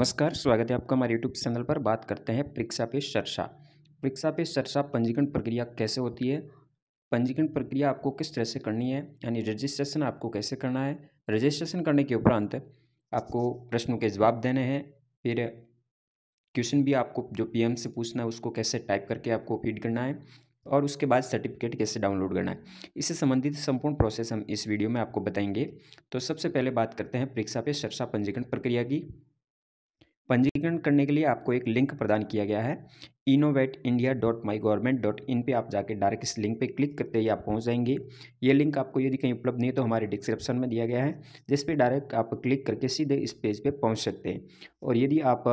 नमस्कार स्वागत है आपका हमारे यूट्यूब चैनल पर बात करते हैं परीक्षा पे चर्चा परीक्षा पे चर्चा पंजीकरण प्रक्रिया कैसे होती है पंजीकरण प्रक्रिया आपको किस तरह से करनी है यानी रजिस्ट्रेशन आपको कैसे करना है रजिस्ट्रेशन करने के उपरांत आपको प्रश्नों के जवाब देने हैं फिर क्वेश्चन भी आपको जो पी से पूछना है उसको कैसे टाइप करके आपको फीड करना है और उसके बाद सर्टिफिकेट कैसे डाउनलोड करना है इससे संबंधित संपूर्ण प्रोसेस हम इस वीडियो में आपको बताएंगे तो सबसे पहले बात करते हैं परीक्षा पे चर्चा पंजीकरण प्रक्रिया की पंजीकरण करने के लिए आपको एक लिंक प्रदान किया गया है innovate India dot my government dot in पर आप जाके डायरेक्ट इस लिंक पे क्लिक करते ही आप पहुंच जाएंगे ये लिंक आपको यदि कहीं उपलब्ध नहीं है तो हमारे डिस्क्रिप्शन में दिया गया है जिस पे डायरेक्ट आप क्लिक करके सीधे इस पेज पे पहुंच सकते हैं और यदि आप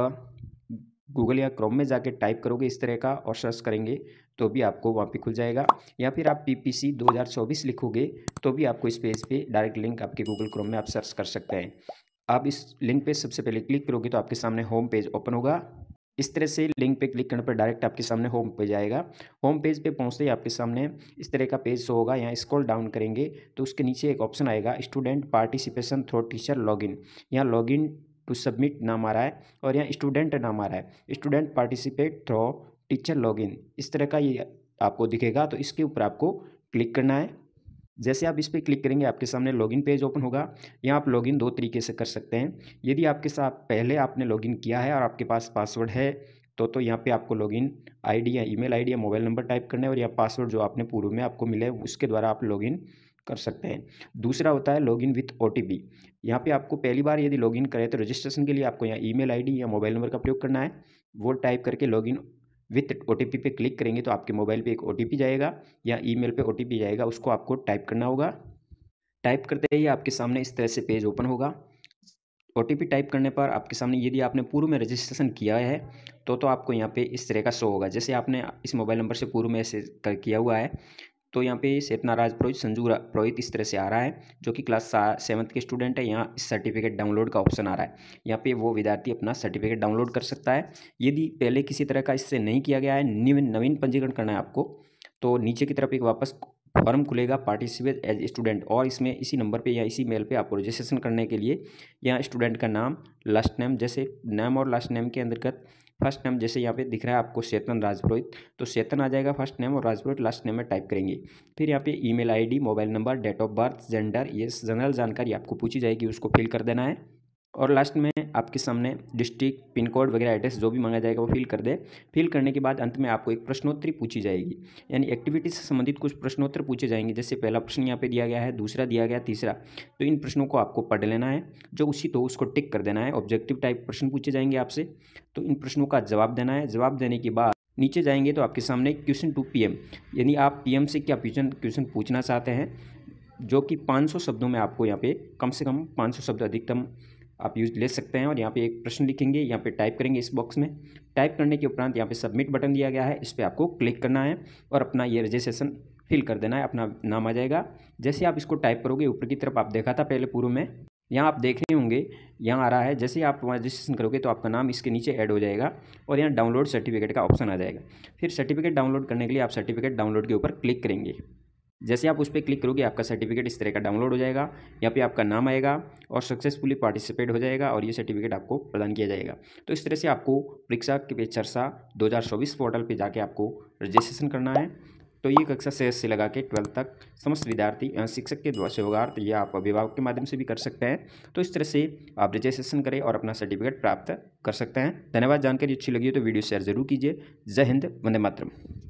गूगल या क्रोम में जाके टाइप करोगे इस तरह का और सर्च करेंगे तो भी आपको वहाँ पे खुल जाएगा या फिर आप पी पी लिखोगे तो भी आपको इस पेज पे डायरेक्ट लिंक आपके गूगल क्रोम में आप सर्च कर सकते हैं आप इस लिंक पे सबसे पहले क्लिक करोगे तो आपके सामने होम पेज ओपन होगा इस तरह से लिंक पे क्लिक करने पर डायरेक्ट आपके सामने होम पेज आएगा होम पेज पे पहुंचते ही आपके सामने इस तरह का पेज होगा यहाँ स्क्रॉल डाउन करेंगे तो उसके नीचे एक ऑप्शन आएगा student participation through teacher login यहाँ लॉगिन टू सबमिट नाम आ रहा है और यहाँ स्टूडेंट नाम आ रहा है student participate through teacher login इस तरह का ये आपको दिखेगा तो इसके ऊपर आपको क्लिक करना है जैसे आप इस पर क्लिक करेंगे आपके सामने लॉगिन पेज ओपन होगा यहाँ आप लॉगिन दो तरीके से कर सकते हैं यदि आपके साथ पहले आपने लॉगिन किया है और आपके पास पासवर्ड है तो तो यहाँ पे आपको लॉगिन आईडी या ईमेल आईडी या मोबाइल नंबर टाइप करना है और या पासवर्ड जो आपने पूर्व में आपको मिले उसके द्वारा आप लॉगिन कर सकते हैं दूसरा होता है login with O T P यहाँ पर आपको पहली बार यदि लॉगिन करें तो रजिस्ट्रेशन के लिए आपको यहाँ ईमेल आईडी या मोबाइल नंबर का प्रयोग करना है वो टाइप करके लॉगिन विथ ओ टी पे क्लिक करेंगे तो आपके मोबाइल पे एक ओ जाएगा या ईमेल पे ओ जाएगा उसको आपको टाइप करना होगा टाइप करते ही आपके सामने इस तरह से पेज ओपन होगा ओ टाइप करने पर आपके सामने यदि आपने पूर्व में रजिस्ट्रेशन किया है तो तो आपको यहाँ पे इस तरह का शो होगा जैसे आपने इस मोबाइल नंबर से पूर्व में ऐसे कर किया हुआ है तो यहाँ पे चेतना राज प्रोहित संजू प्रोहित इस तरह से आ रहा है जो कि क्लास सेवन्थ के स्टूडेंट है यहाँ इस सर्टिफिकेट डाउनलोड का ऑप्शन आ रहा है यहाँ पे वो विद्यार्थी अपना सर्टिफिकेट डाउनलोड कर सकता है यदि पहले किसी तरह का इससे नहीं किया गया है नवीन पंजीकरण करना है आपको तो नीचे की तरफ एक वापस फॉर्म खुलेगा पार्टिसिपेट एज स्टूडेंट और इसमें इसी नंबर पे या इसी मेल पे आपको रजिस्ट्रेशन करने के लिए यहाँ स्टूडेंट का नाम लास्ट नेम जैसे नेम और लास्ट नेम के अंतर्गत फर्स्ट नेम जैसे यहाँ पे दिख रहा है आपको चेतन राजपुरोहित तो चेतन आ जाएगा फर्स्ट नेम और राजपुरोहित लास्ट नेम में टाइप करेंगे फिर यहाँ पे email ID mobile number date of birth gender ये जनरल जानकारी आपको पूछी जाएगी उसको फिल कर देना है और लास्ट में आपके सामने डिस्ट्रिक्ट पिन कोड वगैरह एड्रेस जो भी मांगा जाएगा वो फिल कर दे फिल करने के बाद अंत में आपको एक प्रश्नोत्तरी पूछी जाएगी यानी एक्टिविटी से संबंधित कुछ प्रश्नोत्तर पूछे जाएंगे जैसे पहला प्रश्न यहाँ पे दिया गया है दूसरा दिया गया तीसरा तो इन प्रश्नों को आपको पढ़ लेना है जो उसी तो उसको टिक कर देना है ऑब्जेक्टिव टाइप प्रश्न पूछे जाएंगे आपसे तो इन प्रश्नों का जवाब देना है जवाब देने के बाद नीचे जाएंगे तो आपके सामने क्वेश्चन टू पी यानी आप पी से क्या क्वेश्चन क्वेश्चन पूछना चाहते हैं जो कि पाँच शब्दों में आपको यहाँ पे कम से कम पाँच शब्द अधिकतम आप यूज ले सकते हैं और यहाँ पे एक प्रश्न लिखेंगे यहाँ पे टाइप करेंगे इस बॉक्स में टाइप करने के उपरांत यहाँ पे सबमिट बटन दिया गया है इस पर आपको क्लिक करना है और अपना ये रजिस्ट्रेशन फिल कर देना है अपना नाम आ जाएगा जैसे आप इसको टाइप करोगे ऊपर की तरफ आप देखा था पहले पूर्व में यहाँ आप देख रहे होंगे यहाँ आ रहा है जैसे आप रजिस्ट्रेशन करोगे तो आपका नाम इसके नीचे ऐड हो जाएगा और यहाँ डाउनलोड सर्टिफिकेट का ऑप्शन आ जाएगा फिर सर्टिफिकेट डाउनलोड करने के लिए आप सर्टिफिकेट डाउनलोड के ऊपर क्लिक करेंगे जैसे आप उस पर क्लिक करोगे आपका सर्टिफिकेट इस तरह का डाउनलोड हो जाएगा यहाँ पे आपका नाम आएगा और सक्सेसफुली पार्टिसिपेट हो जाएगा और ये सर्टिफिकेट आपको प्रदान किया जाएगा तो इस तरह से आपको परीक्षा के पे चर्चा चौबीस पोर्टल पे जाके आपको रजिस्ट्रेशन करना है तो ये कक्षा से से लगा के ट्वेल्थ तक समस्त विद्यार्थी एवं शिक्षक के सहयोग तो ये आप अभिभावक के माध्यम से भी कर सकते हैं तो इस तरह से आप रजिस्ट्रेशन करें और अपना सर्टिफिकेट प्राप्त कर सकते हैं धन्यवाद जानकारी अच्छी लगी हो तो वीडियो शेयर जरूर कीजिए जय हिंद वंदे मातरम